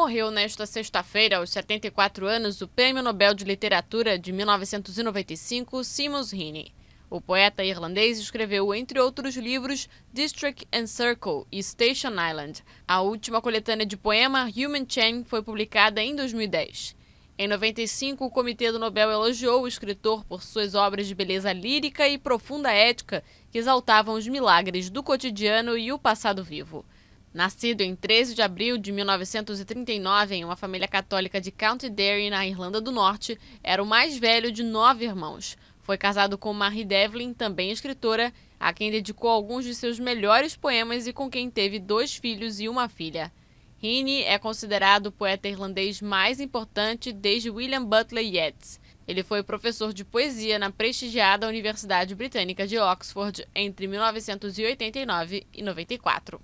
Morreu nesta sexta-feira, aos 74 anos, o Prêmio Nobel de Literatura de 1995, Seamus Heaney. O poeta irlandês escreveu, entre outros livros, District and Circle e Station Island. A última coletânea de poema, Human Chain, foi publicada em 2010. Em 95, o Comitê do Nobel elogiou o escritor por suas obras de beleza lírica e profunda ética, que exaltavam os milagres do cotidiano e o passado vivo. Nascido em 13 de abril de 1939 em uma família católica de County Derry, na Irlanda do Norte, era o mais velho de nove irmãos. Foi casado com Marie Devlin, também escritora, a quem dedicou alguns de seus melhores poemas e com quem teve dois filhos e uma filha. Heaney é considerado o poeta irlandês mais importante desde William Butler Yeats. Ele foi professor de poesia na prestigiada Universidade Britânica de Oxford entre 1989 e 94.